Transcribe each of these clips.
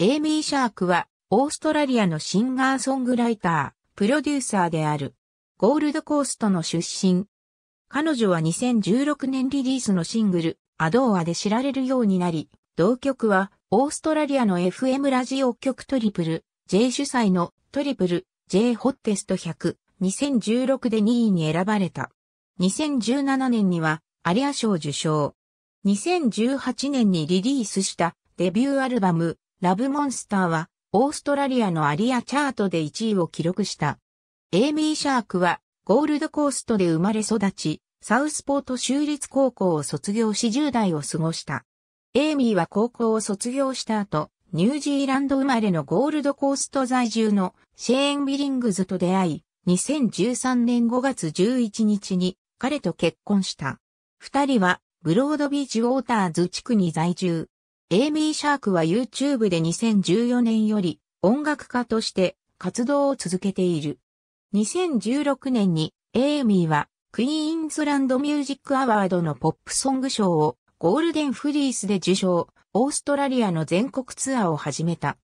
エイミー・シャークは、オーストラリアのシンガーソングライター、プロデューサーである。ゴールドコーストの出身。彼女は2016年リリースのシングル、アドーアで知られるようになり、同曲は、オーストラリアの FM ラジオ曲トリプル、J 主催のトリプル、J ホッテスト100、2016で2位に選ばれた。2017年には、アリア賞受賞。2018年にリリースしたデビューアルバム、ラブモンスターは、オーストラリアのアリアチャートで1位を記録した。エイミー・シャークは、ゴールドコーストで生まれ育ち、サウスポート州立高校を卒業し10代を過ごした。エイミーは高校を卒業した後、ニュージーランド生まれのゴールドコースト在住のシェーン・ビリングズと出会い、2013年5月11日に彼と結婚した。二人はブロードビーチウォーターズ地区に在住。エイミー・シャークは YouTube で2014年より音楽家として活動を続けている。2016年にエイミーはクイーンズランドミュージックアワードのポップソング賞をゴールデンフリースで受賞、オーストラリアの全国ツアーを始めた。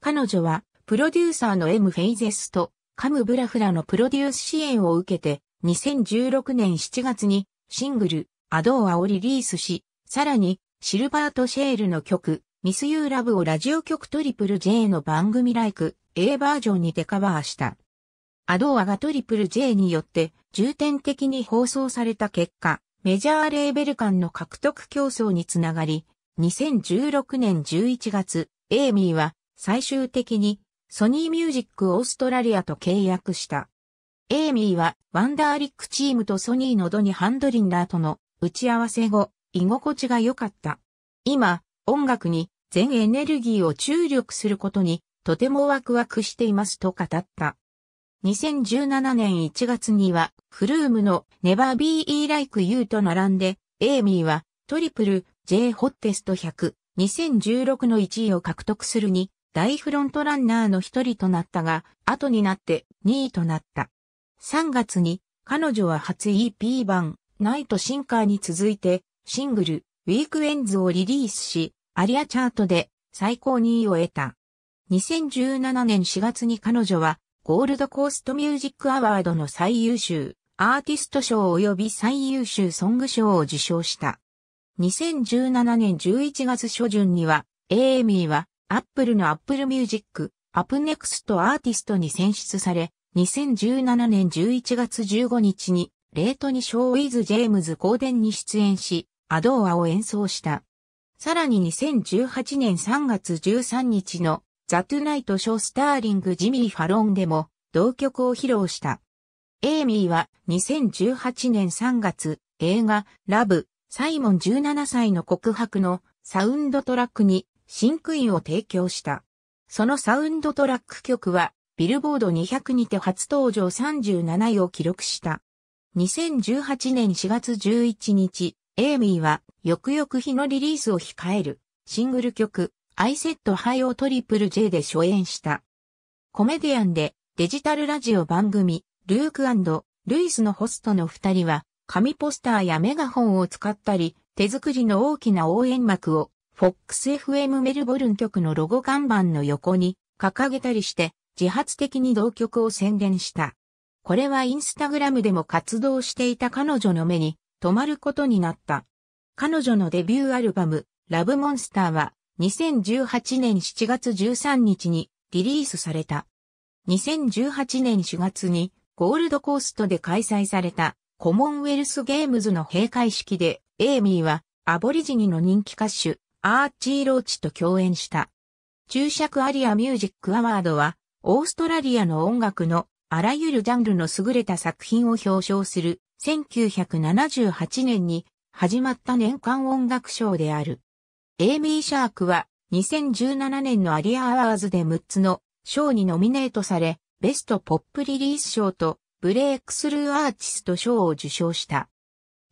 彼女はプロデューサーの M フェイゼスとカムブラフラのプロデュース支援を受けて2016年7月にシングルアドーアをリリースし、さらにシルバート・シェールの曲、ミス・ユー・ラブをラジオ局トリプル J の番組ライク A バージョンにてカバーした。アドアがトリプル J によって重点的に放送された結果、メジャーレーベル間の獲得競争につながり、2016年11月、エイミーは最終的にソニーミュージックオーストラリアと契約した。エイミーはワンダーリックチームとソニーのドニ・ハンドリンダーとの打ち合わせ後、居心地が良かった。今、音楽に全エネルギーを注力することにとてもワクワクしていますと語った。2017年1月には、フルームの Never Be e Like You と並んで、エイミーはトリプル J ホッテスト100、2016の1位を獲得するに、大フロントランナーの一人となったが、後になって2位となった。3月に、彼女は初 EP 版、ナイトシンカーに続いて、シングル、ウィークエンズをリリースし、アリアチャートで最高2位を得た。2017年4月に彼女は、ゴールドコーストミュージックアワードの最優秀、アーティスト賞及び最優秀ソング賞を受賞した。2017年11月初旬には、エイミーは、アップルのアップルミュージック、アップネクストアーティストに選出され、2017年11月15日に、レートにショーウィズ・ジェームズ・コーデンに出演し、アドーアを演奏した。さらに2018年3月13日のザ・トゥナイト・ショー・スターリング・ジミー・ファロンでも同曲を披露した。エイミーは2018年3月映画ラブサイモン17歳の告白のサウンドトラックにシンクインを提供した。そのサウンドトラック曲はビルボード200にて初登場37位を記録した。2018年4月11日、エイミーは、翌々日のリリースを控える、シングル曲、アイセットハイオをトリプル J で初演した。コメディアンで、デジタルラジオ番組、ルークルイスのホストの二人は、紙ポスターやメガホンを使ったり、手作りの大きな応援幕を、FOXFM メルボルン局のロゴ看板の横に掲げたりして、自発的に同曲を宣伝した。これはインスタグラムでも活動していた彼女の目に止まることになった。彼女のデビューアルバム、ラブモンスターは、2018年7月13日にリリースされた。2018年4月にゴールドコーストで開催されたコモンウェルスゲームズの閉会式でエイミーはアボリジニの人気歌手アーチー・ローチと共演した。注釈アリアミュージックアワードはオーストラリアの音楽のあらゆるジャンルの優れた作品を表彰する1978年に始まった年間音楽賞である。エイミー・シャークは2017年のアリア・アワーズで6つの賞にノミネートされ、ベストポップリリース賞とブレイクスルーアーティスト賞を受賞した。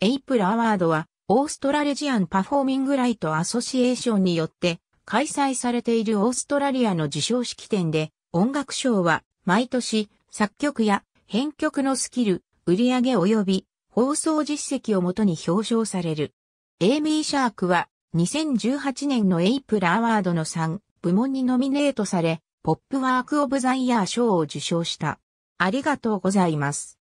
エイプル・アワードはオーストラレジアン・パフォーミング・ライト・アソシエーションによって開催されているオーストラリアの受賞式典で音楽賞は毎年作曲や編曲のスキル、売上及び放送実績をもとに表彰される。エイミー・シャークは2018年のエイプル・アワードの3部門にノミネートされ、ポップワーク・オブ・ザ・イヤー賞を受賞した。ありがとうございます。